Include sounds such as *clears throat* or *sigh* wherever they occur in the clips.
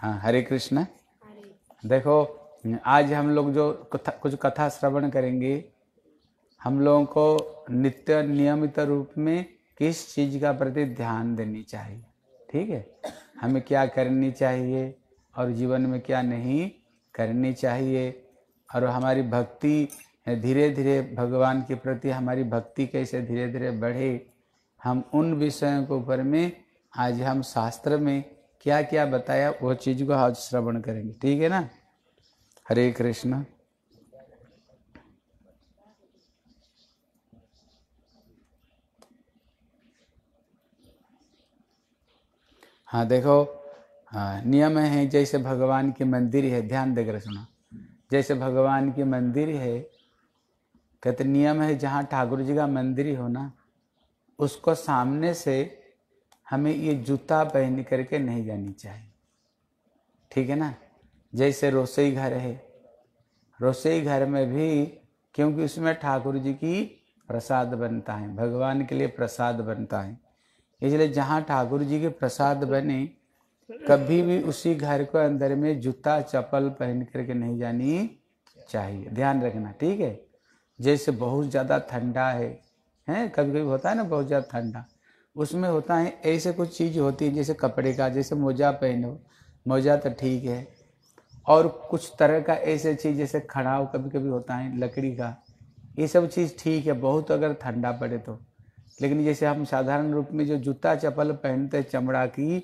हाँ हरे कृष्ण देखो आज हम लोग जो कथा कुछ कथा श्रवण करेंगे हम लोगों को नित्य नियमित रूप में किस चीज़ का प्रति ध्यान देनी चाहिए ठीक है हमें क्या करनी चाहिए और जीवन में क्या नहीं करनी चाहिए और हमारी भक्ति धीरे धीरे भगवान के प्रति हमारी भक्ति कैसे धीरे धीरे बढ़े हम उन विषयों के ऊपर में आज हम शास्त्र में क्या क्या बताया वो चीज को आज श्रवण करेंगे ठीक है ना हरे कृष्णा हाँ देखो हाँ नियम है जैसे भगवान के मंदिर है ध्यान देकर सुना जैसे भगवान के मंदिर है कहते नियम है जहाँ ठाकुर जी का मंदिर हो ना उसको सामने से हमें ये जूता पहन करके नहीं जानी चाहिए ठीक है ना जैसे रसोई घर है रसोई घर में भी क्योंकि उसमें ठाकुर जी की प्रसाद बनता है भगवान के लिए प्रसाद बनता है इसलिए जहाँ ठाकुर जी के प्रसाद बने कभी भी उसी घर को अंदर में जूता चप्पल पहन करके नहीं जानी चाहिए ध्यान रखना ठीक है जैसे बहुत ज़्यादा ठंडा है हैं कभी कभी होता है ना बहुत ज़्यादा ठंडा उसमें होता है ऐसे कुछ चीज़ होती है जैसे कपड़े का जैसे मोजा पहनो मोजा तो ठीक है और कुछ तरह का ऐसे चीज़ जैसे खड़ाव कभी कभी होता है लकड़ी का ये सब चीज़ ठीक है बहुत अगर ठंडा पड़े तो लेकिन जैसे हम साधारण रूप में जो जूता चप्पल पहनते चमड़ा की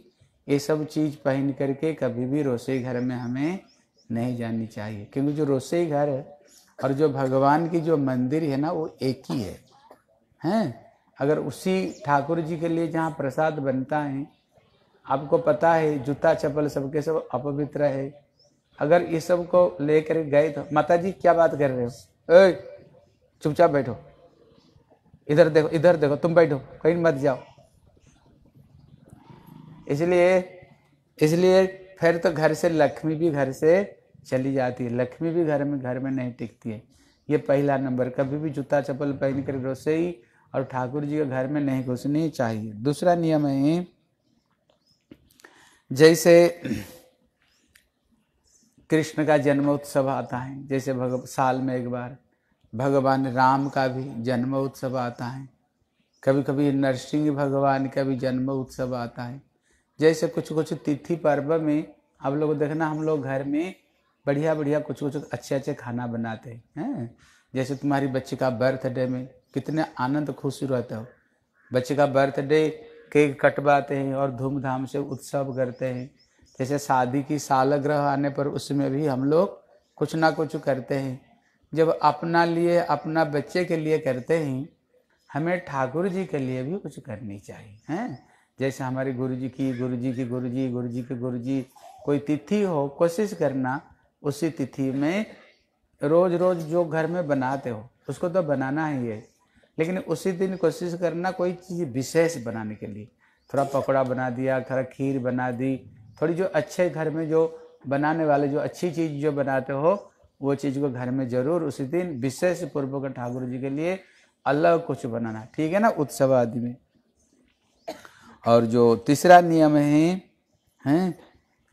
ये सब चीज़ पहन करके कभी भी रसोई घर में हमें नहीं जानी चाहिए क्योंकि जो रसोई घर और जो भगवान की जो मंदिर है ना वो एक ही है हैं अगर उसी ठाकुर जी के लिए जहाँ प्रसाद बनता है आपको पता है जूता चप्पल सबके सब अपवित्र है अगर ये सब को लेकर गए तो माता जी क्या बात कर रहे हो ए चुपचाप बैठो इधर देखो इधर देखो तुम बैठो कहीं मत जाओ इसलिए इसलिए फिर तो घर से लक्ष्मी भी घर से चली जाती है लक्ष्मी भी घर में घर में नहीं टिकती है ये पहला नंबर कभी भी जूता चप्पल पहन कर रसोई और ठाकुर जी के घर में नहीं घुसनी चाहिए दूसरा नियम है जैसे कृष्ण का जन्मोत्सव आता है जैसे भग साल में एक बार भगवान राम का भी जन्म उत्सव आता है कभी कभी नरसिंह भगवान का भी जन्म उत्सव आता है जैसे कुछ कुछ तिथि पर्व में आप लोग देखना हम लोग घर में बढ़िया बढ़िया कुछ कुछ अच्छे अच्छे खाना बनाते हैं जैसे तुम्हारी बच्ची का बर्थडे में कितने आनंद खुशी रहते हो बच्चे का बर्थडे केक कटवाते हैं और धूमधाम से उत्सव करते हैं जैसे शादी की सालग्रह आने पर उसमें भी हम लोग कुछ ना कुछ करते हैं जब अपना लिए अपना बच्चे के लिए करते हैं हमें ठाकुर जी के लिए भी कुछ करनी चाहिए हैं जैसे हमारे गुरु जी की गुरु जी की गुरु जी गुरु जी के गुरु जी कोई तिथि हो कोशिश करना उसी तिथि में रोज रोज जो घर में बनाते हो उसको तो बनाना ही है लेकिन उसी दिन कोशिश करना कोई चीज़ विशेष बनाने के लिए थोड़ा पकौड़ा बना दिया थोड़ा खीर बना दी थोड़ी जो अच्छे घर में जो बनाने वाले जो अच्छी चीज़ जो बनाते हो वो चीज़ को घर में जरूर उसी दिन विशेष पूर्वक ठाकुर जी के लिए अलग कुछ बनाना ठीक है ना उत्सव आदि में और जो तीसरा नियम है हैं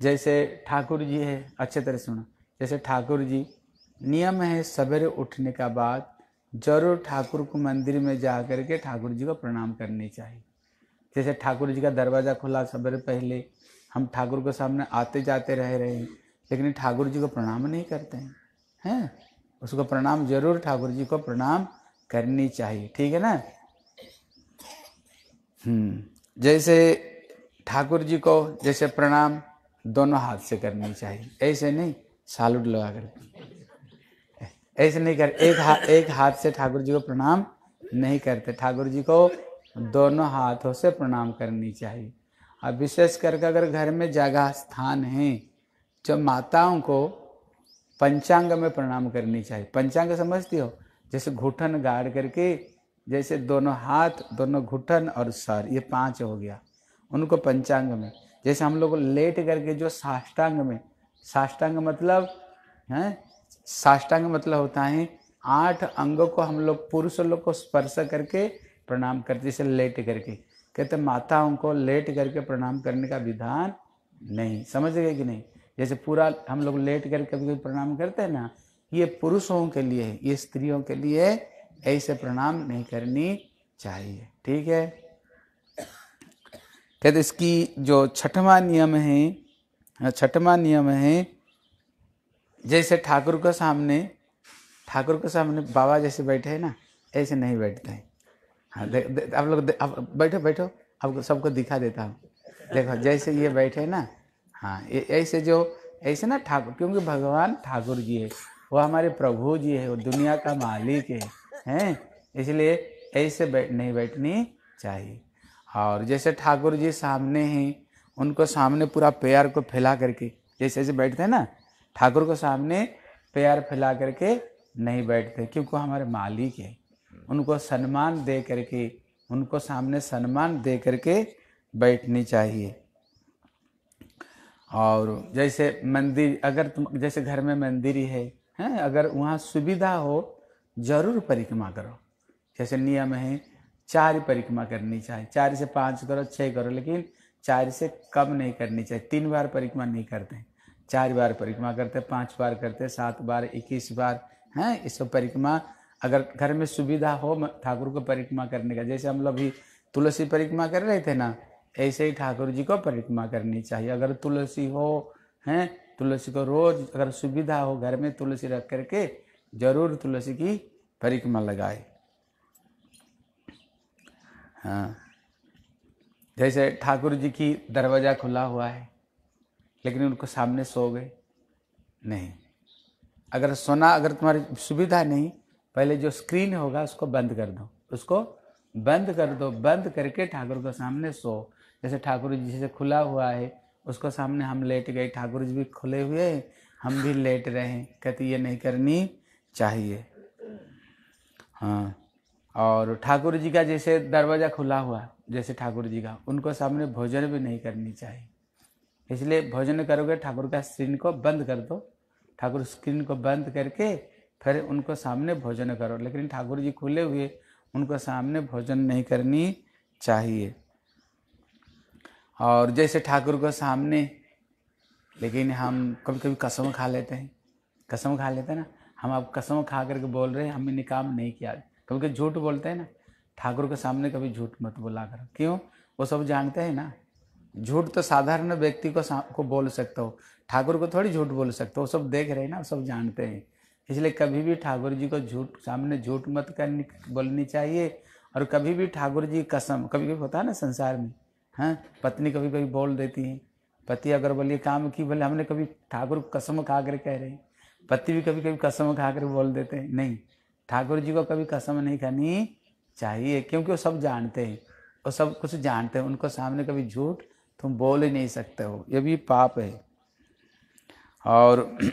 जैसे ठाकुर जी है अच्छे तरह सुना जैसे ठाकुर जी नियम है सवेरे उठने का बाद जरूर ठाकुर को मंदिर में जा कर के ठाकुर जी को प्रणाम करनी चाहिए जैसे ठाकुर जी का दरवाज़ा खुला सबसे पहले हम ठाकुर के सामने आते जाते रह रहे हैं लेकिन ठाकुर जी को प्रणाम नहीं करते हैं हैं उसको प्रणाम जरूर ठाकुर जी को प्रणाम करनी चाहिए ठीक है ना हम्म जैसे ठाकुर जी को जैसे प्रणाम दोनों हाथ से करनी चाहिए ऐसे नहीं सालूट लगा करके ऐसे नहीं कर एक हाथ एक हाथ से ठाकुर जी को प्रणाम नहीं करते ठाकुर जी को दोनों हाथों से प्रणाम करनी चाहिए और विशेष करके अगर घर में जगह स्थान है जो माताओं को पंचांग में प्रणाम करनी चाहिए पंचांग समझती हो जैसे घुटन गाड़ करके जैसे दोनों हाथ दोनों घुटन और सर ये पांच हो गया उनको पंचांग में जैसे हम लोग लेट करके जो साष्टांग में साष्टांग मतलब हैं साष्टांग मतलब होता है आठ अंगों को हम लोग पुरुष लोग को स्पर्श करके प्रणाम करते जैसे लेट करके कहते माताओं को लेट करके प्रणाम करने का विधान नहीं समझ गए कि नहीं जैसे पूरा हम लोग लेट करके कभी प्रणाम करते हैं ना ये पुरुषों के लिए ये स्त्रियों के लिए ऐसे प्रणाम नहीं करनी चाहिए ठीक है कहते इसकी जो छठवा नियम है छठवा नियम है जैसे ठाकुर के सामने ठाकुर के सामने बाबा जैसे बैठे हैं ना ऐसे नहीं बैठते हैं हाँ दे, दे, आप लोग आप बैठो बैठो आपको सबको दिखा देता हूँ देखो जैसे ये बैठे ना हाँ ऐसे जो ऐसे ना ठाकुर क्योंकि भगवान ठाकुर जी है वो हमारे प्रभु जी है वो दुनिया का मालिक है हैं इसलिए ऐसे बैठ नहीं बैठनी चाहिए और जैसे ठाकुर जी सामने हैं उनको सामने पूरा पैर को फैला करके जैसे जैसे बैठते हैं ना ठाकुर को सामने पैर फैला करके नहीं बैठते क्योंकि हमारे मालिक है उनको सम्मान दे करके उनको सामने सम्मान दे करके बैठनी चाहिए और जैसे मंदिर अगर तुम जैसे घर में मंदिर ही है हैं अगर वहाँ सुविधा हो जरूर परिक्रमा करो जैसे नियम है चार परिक्रमा करनी चाहिए चार से पाँच करो छः करो लेकिन चार से कम नहीं करनी चाहिए तीन बार परिक्रमा नहीं करते चार बार परिक्रमा करते पांच बार करते सात बार इक्कीस बार हैं ये सब परिक्रमा अगर घर में सुविधा हो ठाकुर को परिक्रमा करने का जैसे हम लोग भी तुलसी परिक्रमा कर रहे थे ना ऐसे ही ठाकुर जी को परिक्रमा करनी चाहिए अगर तुलसी हो हैं तुलसी को रोज अगर सुविधा हो घर में तुलसी रख करके जरूर तुलसी की परिक्रमा लगाए हाँ जैसे ठाकुर जी की दरवाज़ा खुला हुआ है लेकिन उनको सामने सो गए नहीं अगर सोना अगर तुम्हारी सुविधा नहीं पहले जो स्क्रीन होगा उसको बंद कर दो उसको बंद कर दो बंद करके ठाकुर के सामने सो जैसे ठाकुर जी जैसे खुला हुआ है उसको सामने हम लेट गए ठाकुर जी भी खुले हुए हैं हम भी लेट रहे हैं कहते ये नहीं करनी चाहिए हाँ और ठाकुर जी का जैसे दरवाज़ा खुला हुआ जैसे ठाकुर जी का उनको सामने भोजन भी नहीं करनी चाहिए इसलिए भोजन करोगे ठाकुर का स्क्रीन को बंद कर दो ठाकुर स्क्रीन को बंद करके फिर उनको सामने भोजन करो लेकिन ठाकुर जी खुले हुए उनको सामने भोजन नहीं करनी चाहिए और जैसे ठाकुर को सामने लेकिन हम कभी कभी कसम खा लेते हैं कसम खा लेते हैं ना हम आप कसम खा करके बोल रहे हैं हमने काम नहीं किया कभी कभी झूठ बोलते हैं ना ठाकुर के सामने कभी झूठ मत बोला करो क्यों वो सब जानते हैं ना झूठ तो साधारण व्यक्ति को को बोल सकता हो ठाकुर को थोड़ी झूठ बोल सकता हो सब देख रहे हैं ना सब जानते हैं इसलिए कभी भी ठाकुर जी को झूठ सामने झूठ मत करनी बोलनी चाहिए और कभी भी ठाकुर जी कसम कभी कभी होता है ना संसार में हैं हाँ, पत्नी कभी कभी बोल देती है पति अगर बोलिए काम की बोले हमने कभी ठाकुर कसम खा कर कह रहे हैं पति भी कभी कभी कसम खा कर बोल देते हैं नहीं ठाकुर जी को कभी कसम नहीं खानी चाहिए क्योंकि वो सब जानते हैं वो सब कुछ जानते हैं उनको सामने कभी झूठ तुम बोल ही नहीं सकते हो ये भी पाप है और *clears throat*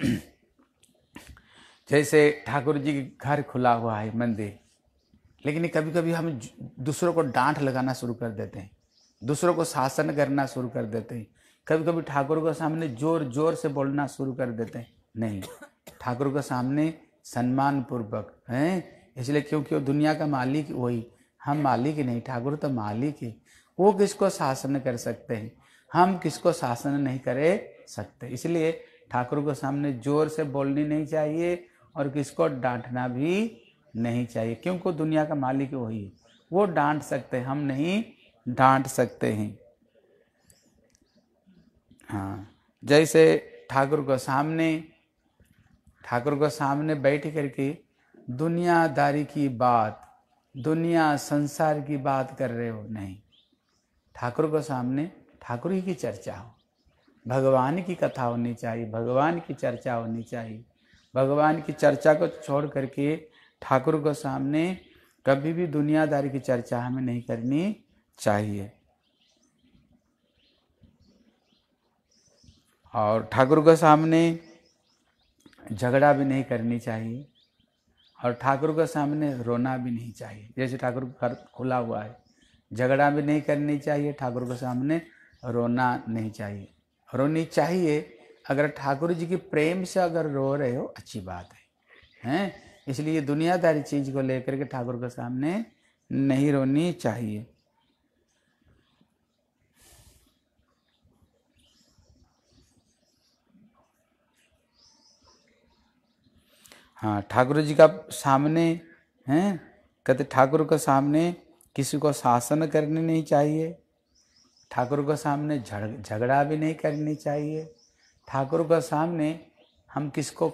जैसे ठाकुर जी के घर खुला हुआ है मंदिर लेकिन कभी कभी हम दूसरों को डांट लगाना शुरू कर देते हैं दूसरों को शासन करना शुरू कर देते हैं कभी कभी ठाकुर के सामने जोर जोर से बोलना शुरू कर देते हैं नहीं ठाकुर के सामने सम्मान पूर्वक हैं इसलिए क्योंकि वो दुनिया का मालिक वही हम मालिक नहीं ठाकुर तो मालिक है वो किसको शासन कर सकते हैं हम किसको शासन नहीं कर सकते इसलिए ठाकुर के सामने जोर से बोलनी नहीं चाहिए और किसको डांटना भी नहीं चाहिए क्योंकि दुनिया का मालिक वही है वो डांट सकते हम नहीं डांट सकते हैं हाँ जैसे ठाकुर को सामने ठाकुर के सामने बैठ करके दुनियादारी की बात दुनिया संसार की बात कर रहे हो नहीं ठाकुर को सामने ठाकुर ही की चर्चा हो भगवान की कथा होनी चाहिए भगवान की चर्चा होनी चाहिए भगवान की चर्चा को छोड़ करके ठाकुर को सामने कभी भी दुनियादारी की चर्चा हमें नहीं करनी चाहिए और ठाकुर के सामने झगड़ा भी नहीं करनी चाहिए और ठाकुर के सामने रोना भी नहीं चाहिए जैसे ठाकुर घर खुला हुआ है झगड़ा भी नहीं करनी चाहिए ठाकुर के सामने रोना नहीं चाहिए रोनी चाहिए अगर ठाकुर जी की प्रेम से अगर रो रहे हो अच्छी बात है हैं इसलिए दुनियादारी चीज़ को लेकर के ठाकुर के सामने नहीं रोनी चाहिए हाँ ठाकुर जी का सामने हैं कहते ठाकुर के सामने किसी को शासन करनी नहीं चाहिए ठाकुर के सामने झगड़ा भी नहीं करनी चाहिए ठाकुर के सामने हम किसको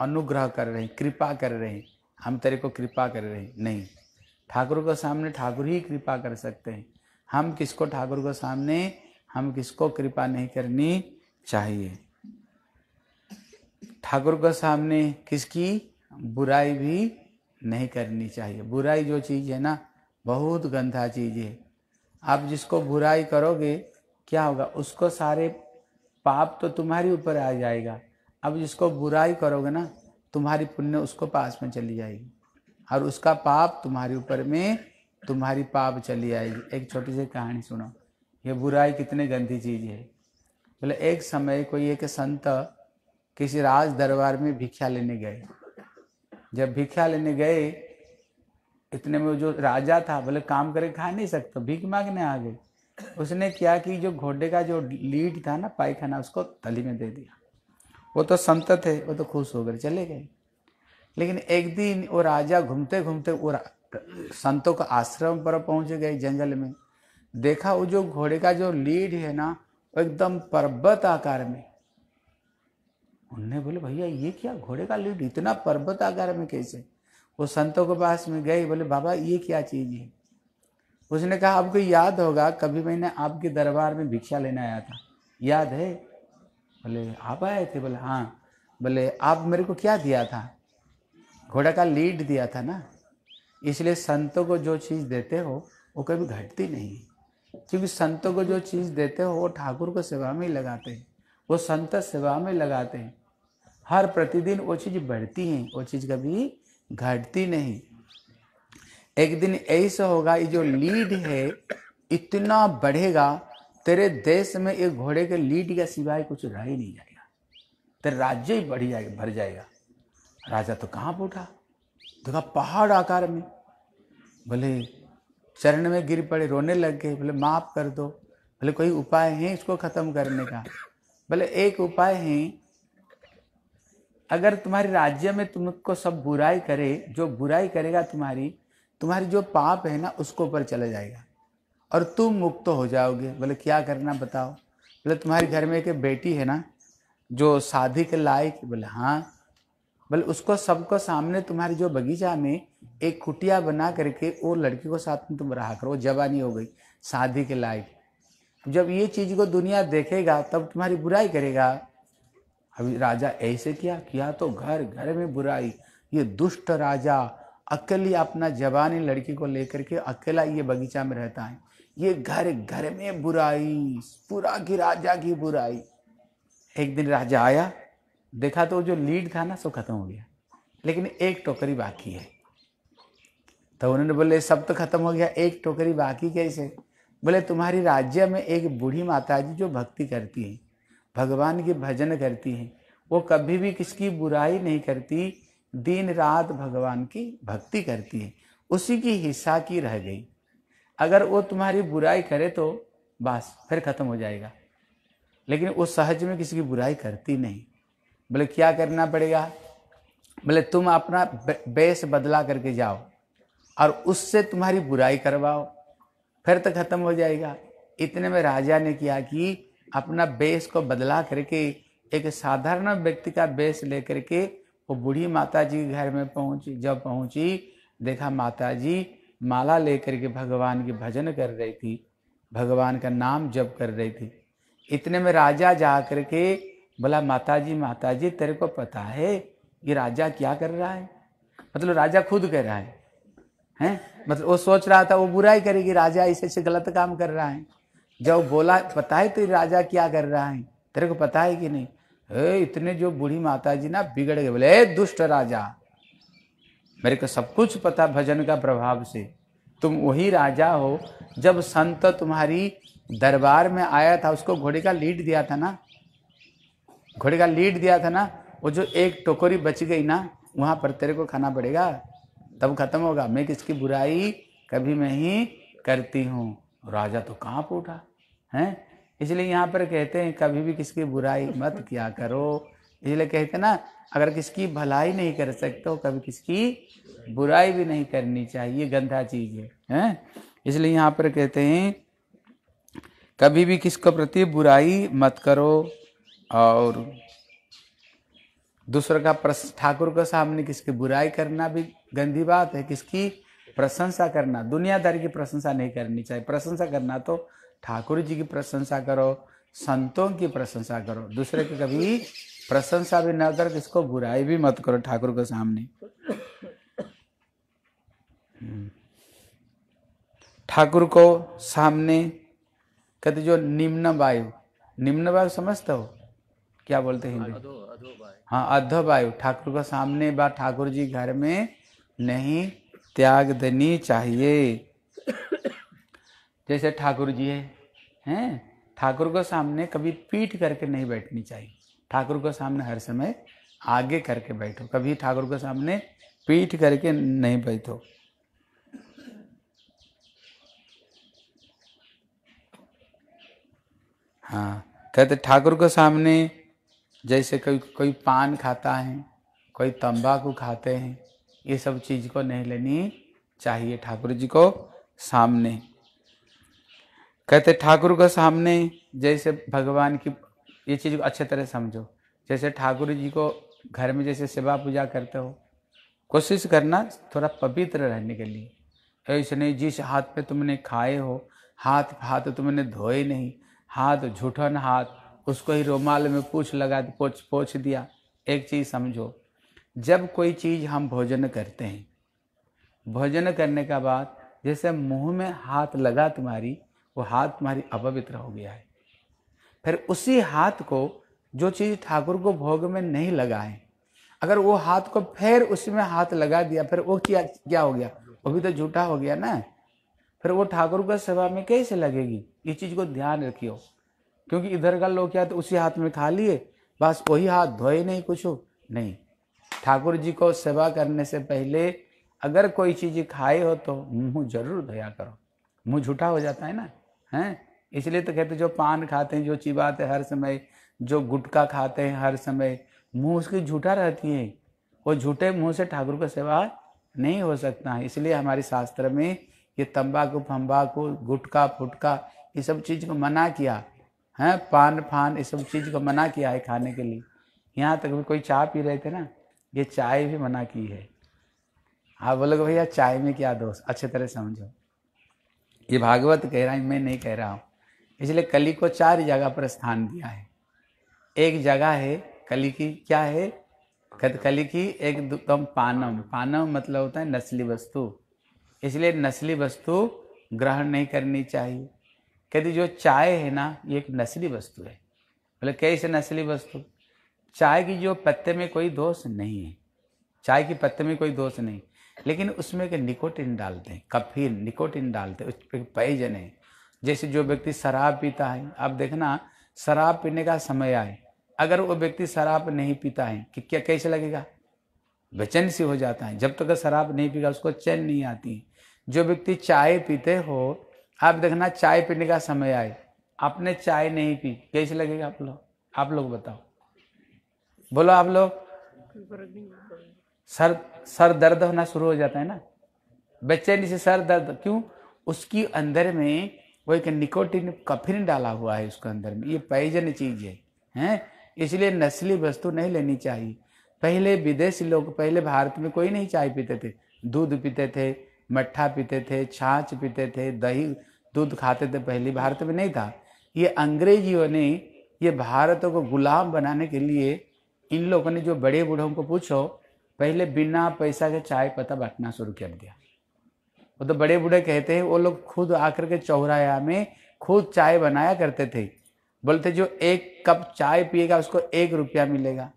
अनुग्रह कर रहे हैं कृपा कर रहे हैं हम तेरे को कृपा कर रहे हैं नहीं ठाकुर के सामने ठाकुर ही कृपा कर सकते हैं हम किसको ठाकुर के सामने हम किसको कृपा नहीं करनी चाहिए ठाकुर के सामने किसकी बुराई भी नहीं करनी चाहिए बुराई जो चीज़ है ना बहुत गंदा चीज़ है आप जिसको बुराई करोगे क्या होगा उसको सारे पाप तो तुम्हारे ऊपर आ जाएगा अब जिसको बुराई करोगे ना तुम्हारी पुण्य उसको पास में चली जाएगी और उसका पाप तुम्हारे ऊपर में तुम्हारी पाप चली आएगी एक छोटी सी कहानी सुनो ये बुराई कितनी गंदी चीज़ है बोले तो एक समय कोई एक संत किसी राज दरबार में भिक्षा लेने गए जब भिक्षा लेने गए इतने में जो राजा था बोले काम करे खा नहीं सकता भीख मांगने आ गए उसने क्या कि जो घोड़े का जो लीड था ना पायखाना उसको थली में दे दिया वो तो संत थे वो तो खुश होकर चले गए लेकिन एक दिन वो राजा घूमते घूमते वो संतों का आश्रम पर पहुंच गए जंगल में देखा वो जो घोड़े का जो लीड है ना वो एकदम पर्वत आकार में उनने बोले भैया ये क्या घोड़े का लीड इतना पर्वत आकार में कैसे वो संतों के पास में गए बोले बाबा ये क्या चीज़ है उसने कहा आपको याद होगा कभी मैंने आपके दरबार में भिक्षा लेने आया था याद है बोले आप आए थे बोले हाँ बोले आप मेरे को क्या दिया था घोड़ा का लीड दिया था ना इसलिए संतों को जो चीज़ देते हो वो कभी घटती नहीं क्योंकि संतों को जो चीज़ देते हो वो ठाकुर को सेवा में ही लगाते हैं वो संत सेवा में लगाते हैं हर प्रतिदिन वो चीज़ बढ़ती है वो चीज़ कभी घटती नहीं एक दिन ऐसा होगा ये जो लीड है इतना बढ़ेगा तेरे देश में एक घोड़े के लीड के सिवाय कुछ रह ही नहीं जाएगा तेरे राज्य ही बढ़ जाएगा भर जाएगा राजा तो कहाँ पर उठा देखा पहाड़ आकार में बोले चरण में गिर पड़े रोने लग गए बोले माफ़ कर दो बोले कोई उपाय है इसको ख़त्म करने का बोले एक उपाय है अगर तुम्हारे राज्य में तुमको सब बुराई करे जो बुराई करेगा तुम्हारी तुम्हारी जो पाप है ना उसको ऊपर चला जाएगा और तुम मुक्त हो जाओगे बोले क्या करना बताओ बोले तुम्हारे घर में एक बेटी है ना जो शादी के लायक बोले हाँ बोले उसको सबको सामने तुम्हारे जो बगीचा में एक कुटिया बना करके वो लड़की को साथ में तुम रहा करो जवानी हो गई शादी के लायक जब ये चीज़ को दुनिया देखेगा तब तुम्हारी बुराई करेगा अभी राजा ऐसे किया किया तो घर घर में बुराई ये दुष्ट राजा अकेली अपना जवानी लड़की को लेकर के अकेला ये बगीचा में रहता है ये घर घर में बुराई पूरा की राजा की बुराई एक दिन राजा आया देखा तो जो लीड था ना सो खत्म हो गया लेकिन एक टोकरी बाकी है तो उन्होंने बोले सब तो खत्म हो गया एक टोकरी बाकी कैसे बोले तुम्हारी राज्य में एक बूढ़ी माता जी जो भक्ति करती है भगवान की भजन करती हैं वो कभी भी किसकी बुराई नहीं करती दिन रात भगवान की भक्ति करती है उसी की हिस्सा की रह गई अगर वो तुम्हारी बुराई करे तो बस फिर ख़त्म हो जाएगा लेकिन वो सहज में किसी की बुराई करती नहीं बोले क्या करना पड़ेगा बोले तुम अपना बेस बदला करके जाओ और उससे तुम्हारी बुराई करवाओ फिर तो ख़त्म हो जाएगा इतने में राजा ने किया कि अपना बेस को बदला करके एक साधारण व्यक्ति का बेस लेकर के वो बूढ़ी माता जी के घर में पहुंची जब पहुंची देखा माता जी माला लेकर के भगवान की भजन कर रही थी भगवान का नाम जप कर रही थी इतने में राजा जा कर के बोला माता जी माता जी तेरे को पता है ये राजा क्या कर रहा है मतलब राजा खुद कर रहा है हैं मतलब वो सोच रहा था वो बुराई करेगी राजा इसे गलत काम कर रहा है जब बोला पता है तो राजा क्या कर रहा है तेरे को पता है कि नहीं ए, इतने जो बूढ़ी माता जी ना बिगड़ गए बोले दुष्ट राजा मेरे को सब कुछ पता भजन का प्रभाव से तुम वही राजा हो जब संत तुम्हारी दरबार में आया था उसको घोड़े का लीड दिया था ना घोड़े का लीड दिया था ना वो जो एक टोकरी बच गई ना वहाँ पर तेरे को खाना पड़ेगा तब खत्म होगा मैं किसकी बुराई कभी मैं ही करती हूँ राजा तो कहाँ पर उठा हैं इसलिए यहाँ पर कहते हैं कभी भी किसकी बुराई मत किया करो इसलिए कहते ना अगर किसकी भलाई नहीं कर सकते हो कभी किसकी बुराई भी नहीं करनी चाहिए गंदा चीज़ है हैं इसलिए यहाँ पर कहते हैं कभी भी किसको प्रति बुराई मत करो और दूसरों का ठाकुर के सामने किसकी बुराई करना भी गंदी बात है किसकी प्रशंसा करना दुनियादारी की प्रशंसा नहीं करनी चाहिए प्रशंसा करना तो ठाकुर जी की प्रशंसा करो संतों की प्रशंसा करो दूसरे की कभी प्रशंसा भी ना कर किसको बुराई भी मत करो ठाकुर के सामने ठाकुर को सामने कहते जो निम्न वायु निम्न वायु समझते हो क्या बोलते हैं हिंदी हाँ अध वायु ठाकुर को सामने बा ठाकुर जी घर में नहीं त्याग देनी चाहिए जैसे ठाकुर जी है हैं ठाकुर को सामने कभी पीठ करके नहीं बैठनी चाहिए ठाकुर को सामने हर समय आगे करके बैठो कभी ठाकुर को सामने पीठ करके नहीं बैठो हाँ कहते ठाकुर को सामने जैसे कोई कोई पान खाता है कोई तंबाकू खाते हैं ये सब चीज़ को नहीं लेनी चाहिए ठाकुर जी को सामने कहते ठाकुर के सामने जैसे भगवान की ये चीज़ को अच्छे तरह समझो जैसे ठाकुर जी को घर में जैसे सेवा पूजा करते हो कोशिश करना थोड़ा पवित्र रहने के लिए ऐसे नहीं जिस हाथ पे तुमने खाए हो हाथ हाथ तुमने धोए नहीं हाथ झूठन हाथ उसको ही रोमाल में पूछ लगा पोछ पोछ दिया एक चीज़ समझो जब कोई चीज़ हम भोजन करते हैं भोजन करने का बाद जैसे मुंह में हाथ लगा तुम्हारी वो हाथ तुम्हारी अपवित्र हो गया है फिर उसी हाथ को जो चीज़ ठाकुर को भोग में नहीं लगाए अगर वो हाथ को फिर उसमें हाथ लगा दिया फिर वो क्या क्या हो गया वो भी तो झूठा हो गया ना फिर वो ठाकुर का सेवा में कैसे लगेगी ये चीज़ को ध्यान रखियो क्योंकि इधर का लोग क्या तो उसी हाथ में खा लिए बस वही हाथ धोए नहीं कुछ हो नहीं ठाकुर जी को सेवा करने से पहले अगर कोई चीज़ खाए हो तो मुंह जरूर धोया करो मुंह झूठा हो जाता है ना हैं इसलिए तो कहते जो पान खाते हैं जो चिबाते हर समय जो गुटखा खाते हैं हर समय मुंह उसकी झूठा रहती है वो झूठे मुंह से ठाकुर का सेवा नहीं हो सकता है इसलिए हमारे शास्त्र में ये तंबाकू फम्बाकू गुटका फुटका ये सब चीज़ को मना किया है पान फान ये सब चीज़ को मना किया है खाने के लिए यहाँ तक भी कोई चाय पी रहे थे ना ये चाय भी मना की है आप हाँ, बोलोगे भैया चाय में क्या दोस्त अच्छे तरह समझो ये भागवत कह रहा है मैं नहीं कह रहा हूँ इसलिए कली को चार जगह पर स्थान दिया है एक जगह है कली की क्या है कली की एक दम पानम पानम मतलब होता है नस्ली वस्तु इसलिए नस्ली वस्तु ग्रहण नहीं करनी चाहिए कहते जो चाय है ना ये एक नस्ली वस्तु है बोले कैसे नस्ली वस्तु चाय की जो पत्ते में कोई दोष नहीं है चाय की पत्ते में कोई दोष नहीं लेकिन उसमें के निकोटिन डालते हैं कफीन निकोटिन डालते हैं उस पर है जैसे जो व्यक्ति शराब पीता है अब देखना शराब पीने का समय आए अगर वो व्यक्ति शराब नहीं पीता है कि क्या कैसे लगेगा बेचैन सी हो जाता है जब तक तो शराब नहीं पीगा उसको चैन नहीं आती जो व्यक्ति चाय पीते हो आप देखना चाय पीने का समय आए आपने चाय नहीं पी कैसे लगेगा आप लोग आप लोग बताओ बोलो आप लोग सर सर दर्द होना शुरू हो जाता है ना बेचैनी से सर दर्द क्यों उसकी अंदर में वो एक निकोटिन कफिन डाला हुआ है उसके अंदर में ये पैजन चीज है हैं इसलिए नस्ली वस्तु नहीं लेनी चाहिए पहले विदेशी लोग पहले भारत में कोई नहीं चाय पीते थे दूध पीते थे मट्ठा पीते थे छाछ पीते थे दही दूध खाते थे पहले भारत में नहीं था ये अंग्रेजियों ने ये भारत को गुलाम बनाने के लिए इन लोगों ने जो बड़े बूढ़ों को पूछो पहले बिना पैसा के चाय पता बांटना शुरू कर दिया वो तो बड़े बूढ़े कहते हैं वो लोग खुद आकर के चौराया में खुद चाय बनाया करते थे बोलते जो एक कप चाय पिएगा उसको एक रुपया मिलेगा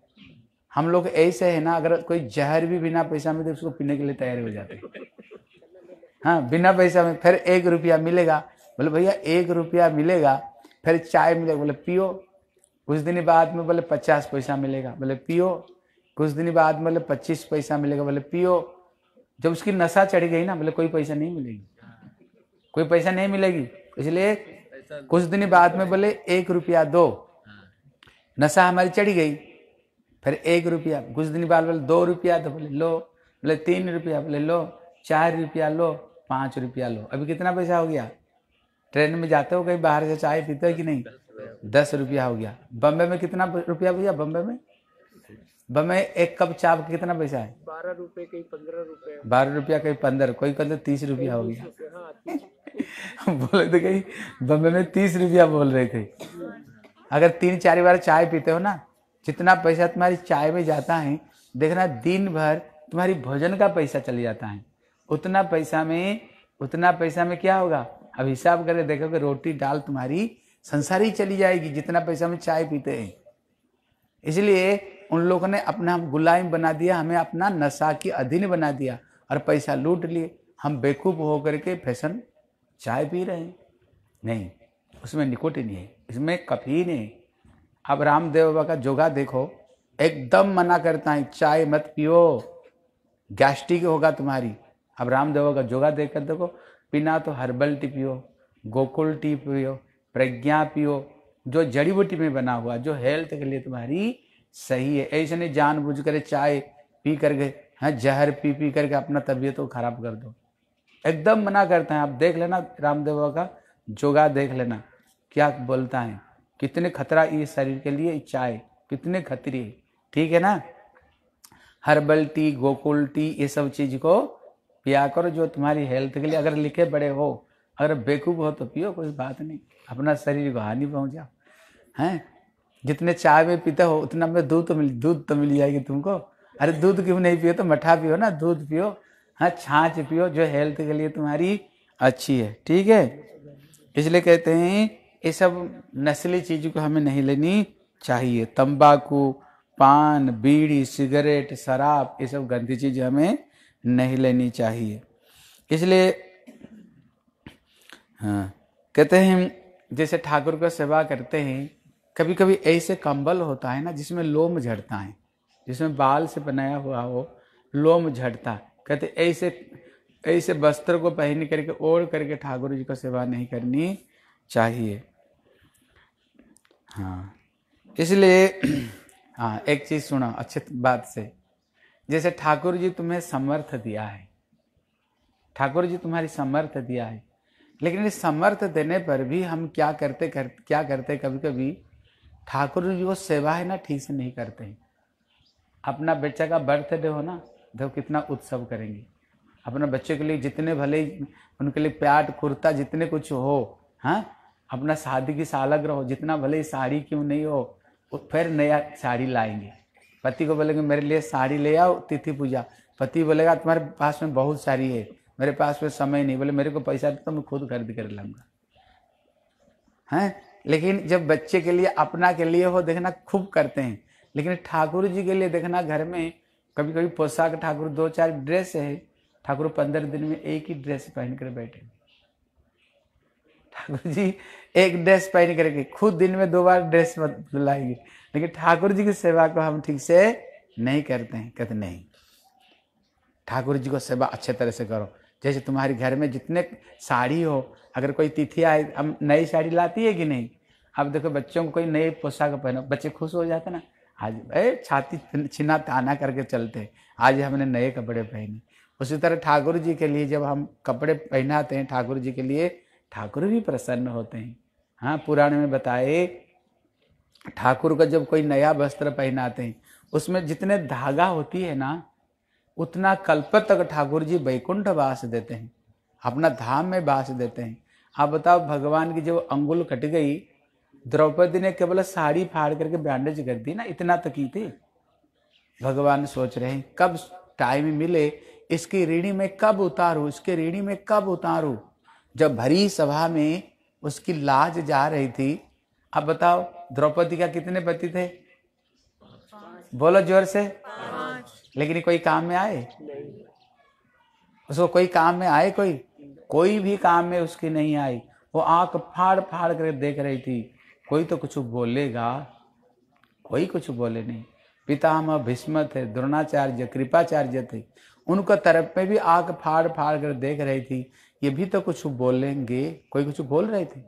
हम लोग ऐसे है ना अगर कोई जहर भी बिना पैसा में तो उसको पीने के लिए तैयार हो जाते हाँ बिना पैसा में फिर एक रुपया मिलेगा बोले भैया एक रुपया मिलेगा फिर चाय मिलेगा बोले पियो कुछ दिन बाद में बोले पचास पैसा मिलेगा बोले पियो कुछ दिन बाद मतलब पच्चीस पैसा मिलेगा बोले मतलब पियो जब उसकी नशा चढ़ गई ना बोले मतलब कोई पैसा नहीं मिलेगी कोई पैसा नहीं मिलेगी इसलिए कुछ दिन बाद में बोले एक रुपया दो नशा हमारी चढ़ी गई फिर एक रुपया कुछ दिन बाद बोले दो रुपया तो बोले लो बोले तीन रुपया बोले लो चार रुपया लो पाँच रुपया लो अभी कितना पैसा हो गया ट्रेन में जाते हो कहीं बाहर से चाय पीते हो कि नहीं दस रुपया हो गया बम्बे में कितना रुपया भैया बम्बे में बमे एक कप चाप कितना पैसा है बारह रुपए कहीं पंद्रह रुपए बारह रुपया कहीं पंद्रह कोई कहते तीस रुपया हो गया हाँ, *laughs* बोले तो कहीं बम्बे में तीस रुपया बोल रहे थे अगर तीन चार बार चाय पीते हो ना जितना पैसा तुम्हारी चाय में जाता है देखना दिन भर तुम्हारी भोजन का पैसा चले जाता है उतना पैसा में उतना पैसा में क्या होगा अब हिसाब करके कि रोटी डाल तुम्हारी संसारी चली जाएगी जितना पैसा में चाय पीते हैं इसलिए उन लोगों ने अपना गुलाम बना दिया हमें अपना नशा की अधीन बना दिया और पैसा लूट लिए हम बेकूफ़ होकर के फैशन चाय पी रहे हैं नहीं उसमें नहीं है इसमें कफी नहीं अब रामदेव बाबा का जोगा देखो एकदम मना करता है चाय मत पियो गैस्ट्रिक होगा तुम्हारी अब रामदेव बाबा का जोगा देख कर देखो पीना तो हर्बल टी पियो गोकुल टी पियो प्रज्ञा पियो जो जड़ी बूटी में बना हुआ जो हेल्थ के लिए तुम्हारी सही है ऐसे नहीं जान बुझ कर चाय पी कर गए हाँ जहर पी पी करके अपना तबीयत को खराब कर दो एकदम मना करते हैं आप देख लेना रामदेव का जोगा देख लेना क्या बोलता है कितने खतरा ये शरीर के लिए चाय कितने खतरे ठीक है ना हर्बल टी गोकुल टी ये सब चीज को पिया करो जो तुम्हारी हेल्थ के लिए अगर लिखे बड़े हो अगर बेकूब हो तो पियो कोई बात नहीं अपना शरीर को हानि पहुंचाओ हैं जितने चाय में पीते हो उतना में दूध तो मिल दूध तो मिल जाएगी तुमको अरे दूध क्यों नहीं पियो तो मठा पियो ना दूध पियो हाँ छाछ पियो जो हेल्थ के लिए तुम्हारी अच्छी है ठीक है इसलिए कहते हैं ये सब नस्ली चीज़ों को हमें नहीं लेनी चाहिए तंबाकू पान बीड़ी सिगरेट शराब ये सब गंदी चीज़ हमें नहीं लेनी चाहिए इसलिए हाँ कहते हैं जैसे ठाकुर का सेवा करते हैं कभी कभी ऐसे कंबल होता है ना जिसमें लोम झड़ता है जिसमें बाल से बनाया हुआ हो लोम झड़ता कहते ऐसे ऐसे वस्त्र को पहन करके ओढ़ करके ठाकुर जी को सेवा नहीं करनी चाहिए हाँ इसलिए हाँ एक चीज़ सुना अच्छे बात से जैसे ठाकुर जी तुम्हें समर्थ दिया है ठाकुर जी तुम्हारी समर्थ दिया है लेकिन इस समर्थ देने पर भी हम क्या करते कर, क्या करते कभी कभी ठाकुर जी वो सेवा है ना ठीक से नहीं करते हैं अपना बच्चा का बर्थडे हो ना देखो कितना उत्सव करेंगे अपने बच्चे के लिए जितने भले उनके लिए प्याट कुर्ता जितने कुछ हो हाँ अपना शादी की सालग रहो जितना भले साड़ी क्यों नहीं हो फिर नया साड़ी लाएंगे पति को बोलेंगे मेरे लिए साड़ी ले आओ तिथि पूजा पति बोलेगा तुम्हारे पास में बहुत सारी है मेरे पास में समय नहीं बोले मेरे को पैसा तो मैं खुद खरीद कर लाऊंगा हैं लेकिन जब बच्चे के लिए अपना के लिए हो देखना खूब करते हैं लेकिन ठाकुर जी के लिए देखना घर में कभी कभी पोशाक ठाकुर दो चार ड्रेस है ठाकुर पंद्रह दिन में एक ही ड्रेस पहन कर बैठे ठाकुर जी एक ड्रेस पहन करके खुद दिन में दो बार ड्रेस बदलाएंगे लेकिन ठाकुर जी की सेवा को हम ठीक से नहीं करते हैं कहते नहीं ठाकुर जी को सेवा अच्छे तरह से करो जैसे तुम्हारे घर में जितने साड़ी हो अगर कोई तिथि आए हम नई साड़ी लाती है कि नहीं अब देखो बच्चों को कोई नई पोशाक पहनो बच्चे खुश हो जाते ना आज अरे छाती छिना ताना करके चलते आज हमने नए कपड़े पहने उसी तरह ठाकुर जी के लिए जब हम कपड़े पहनाते हैं ठाकुर जी के लिए ठाकुर भी प्रसन्न होते हैं हाँ पुराण में बताए ठाकुर का जब कोई नया वस्त्र पहनाते हैं उसमें जितने धागा होती है ना उतना कल्पत तक ठाकुर जी वैकुंठ वास देते हैं अपना धाम में भाष देते हैं आप बताओ भगवान की जो अंगुल कट गई द्रौपदी ने केवल साड़ी फाड़ करके ब्रांडेज कर दी ना इतना तो की थी भगवान सोच रहे हैं कब टाइम मिले इसकी ऋणी में कब उतारू इसके ऋणी में कब उतारू जब भरी सभा में उसकी लाज जा रही थी अब बताओ द्रौपदी का कितने पति थे बोलो जोर से लेकिन कोई काम में आए उसको कोई काम में आए कोई कोई भी काम में उसकी नहीं आई वो आंख फाड़ फाड़ कर देख रही थी कोई तो कुछ बोलेगा कोई कुछ बोले नहीं पितामह भीष्म थे द्रोणाचार्य कृपाचार्य थे उनका तरफ में भी आंख फाड़ फाड़ कर देख रही थी ये भी तो कुछ बोलेंगे कोई कुछ बोल रहे थे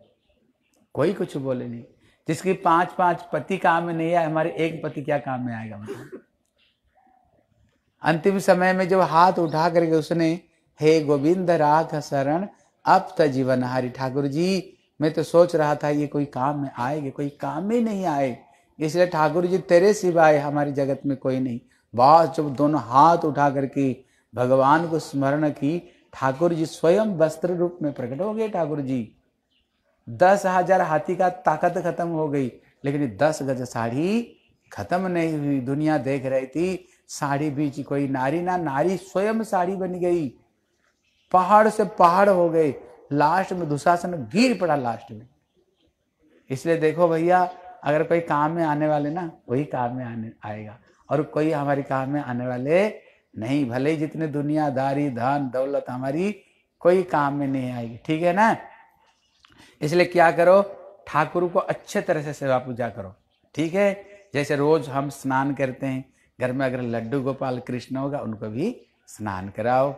कोई कुछ बोले नहीं जिसकी पांच पांच पति काम में नहीं आए हमारे एक पति क्या काम में आएगा मतलब अंतिम समय में जब हाथ उठा करके उसने हे गोविंद राघ शरण अब त तो जीवन हारी ठाकुर जी मैं तो सोच रहा था ये कोई काम में आएगी कोई काम में नहीं आए इसलिए ठाकुर जी तेरे सिवाय हमारी जगत में कोई नहीं बहुत जब दोनों हाथ उठा करके भगवान को स्मरण की ठाकुर जी स्वयं वस्त्र रूप में प्रकट हो गए ठाकुर जी दस हजार हाथी का ताकत खत्म हो गई लेकिन दस गज साड़ी खत्म नहीं हुई दुनिया देख रही थी साड़ी बीच कोई नारी ना नारी स्वयं साड़ी बन गई पहाड़ से पहाड़ हो गए लास्ट में दुशासन गिर पड़ा लास्ट में इसलिए देखो भैया अगर कोई काम में आने वाले ना वही काम में आने आएगा और कोई हमारे काम में आने वाले नहीं भले ही जितने दुनियादारी धन दौलत हमारी कोई काम में नहीं आएगी ठीक है ना इसलिए क्या करो ठाकुर को अच्छे तरह से सेवा पूजा करो ठीक है जैसे रोज हम स्नान करते हैं घर में अगर लड्डू गोपाल कृष्ण होगा उनको भी स्नान कराओ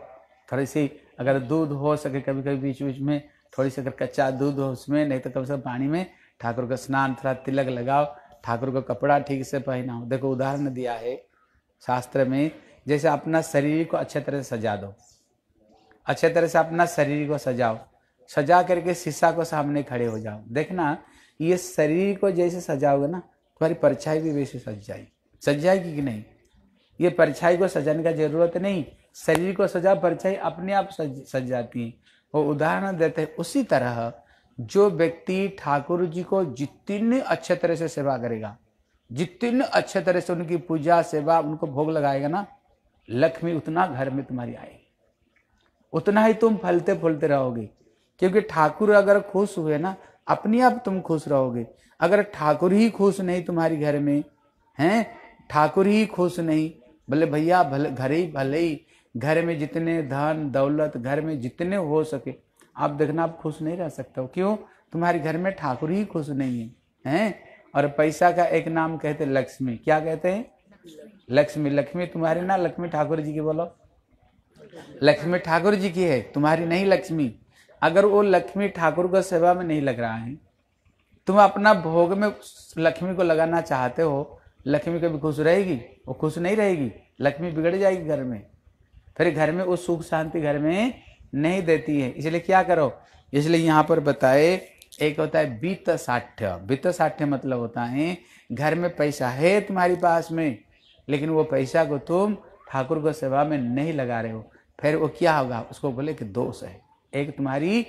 थोड़ी सी अगर दूध हो सके कभी कभी बीच बीच में थोड़ी सी अगर कच्चा दूध हो उसमें नहीं तो कम से कम पानी में ठाकुर का स्नान थोड़ा तिलक लगाओ ठाकुर का कपड़ा ठीक से पहनाओ देखो उदाहरण दिया है शास्त्र में जैसे अपना शरीर को अच्छे तरह से सजा दो अच्छे तरह से अपना शरीर को सजाओ सजा करके शीशा को सामने खड़े हो जाओ देखना ये शरीर को जैसे सजाओगे ना तुम्हारी परछाई भी वैसे सज जाएगी सज जाएगी कि नहीं ये परछाई को सजाने का जरूरत नहीं शरीर को सजा परछाई अपने आप सज सज जाती है वो उदाहरण देते हैं उसी तरह जो व्यक्ति ठाकुर जी को जितने अच्छे तरह से सेवा करेगा जितने अच्छे तरह से उनकी पूजा सेवा उनको भोग लगाएगा ना लक्ष्मी उतना घर में तुम्हारी आएगी उतना ही तुम फलते फूलते रहोगे क्योंकि ठाकुर अगर खुश हुए ना अपने आप तुम खुश रहोगे अगर ठाकुर ही खुश नहीं तुम्हारे घर में हैं ठाकुर ही खुश नहीं भले भैया भले घर ही भले ही घर में जितने धन दौलत घर में जितने हो सके आप देखना आप खुश नहीं रह सकते हो क्यों तुम्हारे घर में ठाकुर ही खुश नहीं है हैं और पैसा का एक नाम कहते लक्ष्मी क्या कहते हैं लक्ष्मी लक्ष्मी तुम्हारी ना लक्ष्मी ठाकुर जी की बोलो लक्ष्मी ठाकुर जी की है तुम्हारी नहीं लक्ष्मी अगर वो लक्ष्मी ठाकुर को सेवा में नहीं लग रहा है तुम अपना भोग में लक्ष्मी को लगाना चाहते हो लक्ष्मी कभी खुश रहेगी वो खुश नहीं रहेगी लक्ष्मी बिगड़ जाएगी घर में फिर घर में वो सुख शांति घर में नहीं देती है इसलिए क्या करो इसलिए यहाँ पर बताए एक होता है वित्त साठ्य वित्त साठ्य मतलब होता है घर में पैसा है तुम्हारी पास में लेकिन वो पैसा को तुम ठाकुर को सेवा में नहीं लगा रहे हो फिर वो क्या होगा उसको बोले कि दोष है एक तुम्हारी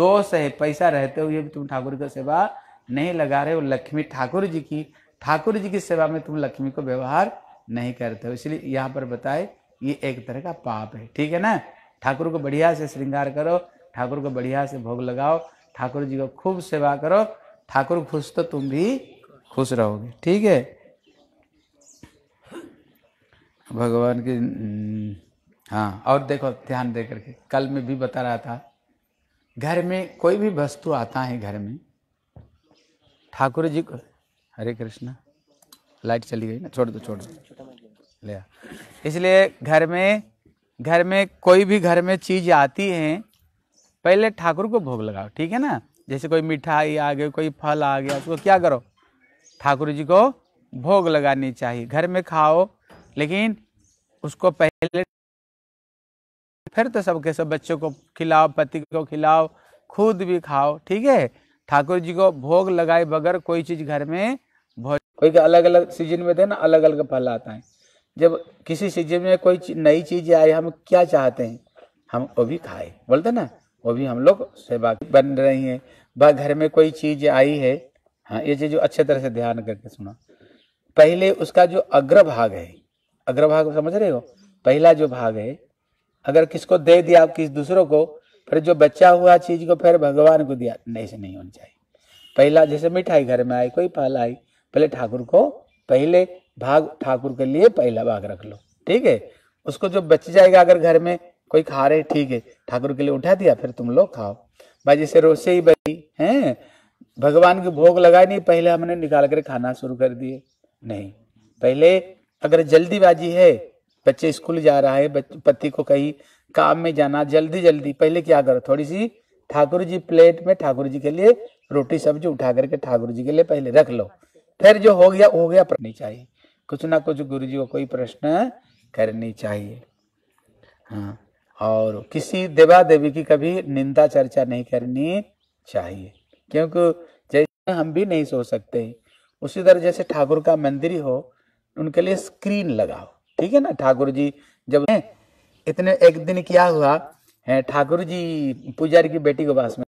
दोष है पैसा रहते हुए भी तुम ठाकुर की सेवा नहीं लगा रहे हो लक्ष्मी ठाकुर जी की ठाकुर जी की सेवा में तुम लक्ष्मी को व्यवहार नहीं करते हो इसलिए यहाँ पर बताए ये एक तरह का पाप है ठीक है ना ठाकुर को बढ़िया से श्रृंगार करो ठाकुर को बढ़िया से भोग लगाओ ठाकुर जी को खूब सेवा करो ठाकुर खुश तो तुम भी खुश रहोगे ठीक है भगवान की हम्म, हाँ और देखो ध्यान दे करके कल मैं भी बता रहा था घर में कोई भी वस्तु आता है घर में ठाकुर जी को हरे कृष्णा लाइट चली गई ना छोड़ दो छोड़ दो लिया इसलिए घर में घर में कोई भी घर में चीज़ आती है पहले ठाकुर को भोग लगाओ ठीक है ना जैसे कोई मिठाई आ गई कोई फल आ गया उसको क्या करो ठाकुर जी को भोग लगानी चाहिए घर में खाओ लेकिन उसको पहले फिर तो सबके सब बच्चों को खिलाओ पति को खिलाओ खुद भी खाओ ठीक है ठाकुर जी को भोग लगाए बगैर कोई चीज़ घर में भोज अलग अलग सीजन में देना अलग अलग फल आता है जब किसी चीज़ में कोई नई चीज़ आए हम क्या चाहते हैं हम वो भी खाए बोलते ना वो भी हम लोग सेवा बन रही हैं वह घर में कोई चीज़ आई है हाँ ये चीज़ अच्छे तरह से ध्यान करके सुना पहले उसका जो अग्रभाग है अग्रभाग समझ रहे हो पहला जो भाग है अगर किसको दे दिया किस दूसरों को फिर जो बच्चा हुआ चीज़ को फिर भगवान को दिया नहीं से नहीं होनी चाहिए पहला जैसे मिठाई घर में आई कोई पहला आई पहले ठाकुर को पहले भाग ठाकुर के लिए पहला भाग रख लो ठीक है उसको जो बच जाएगा अगर घर में कोई खा रहे ठीक है ठाकुर के लिए उठा दिया फिर तुम लोग खाओ भाई जैसे रोसे ही बची है भगवान के भोग लगाए नहीं पहले हमने निकाल कर खाना शुरू कर दिए नहीं पहले अगर जल्दीबाजी है बच्चे स्कूल जा रहा है पति को कहीं काम में जाना जल्दी जल्दी पहले क्या करो थोड़ी सी ठाकुर जी प्लेट में ठाकुर जी के लिए रोटी सब्जी उठा करके ठाकुर जी के लिए पहले रख लो फिर जो हो गया हो गया पढ़नी चाहिए कुछ ना कुछ गुरु जी को कोई प्रश्न करनी चाहिए हाँ और किसी देवा देवी की कभी निंदा चर्चा नहीं करनी चाहिए क्योंकि जैसे हम भी नहीं सोच सकते उसी तरह जैसे ठाकुर का मंदिर हो उनके लिए स्क्रीन लगाओ ठीक है ना ठाकुर जी जब इतने एक दिन क्या हुआ है ठाकुर जी पुजारी की बेटी को पास में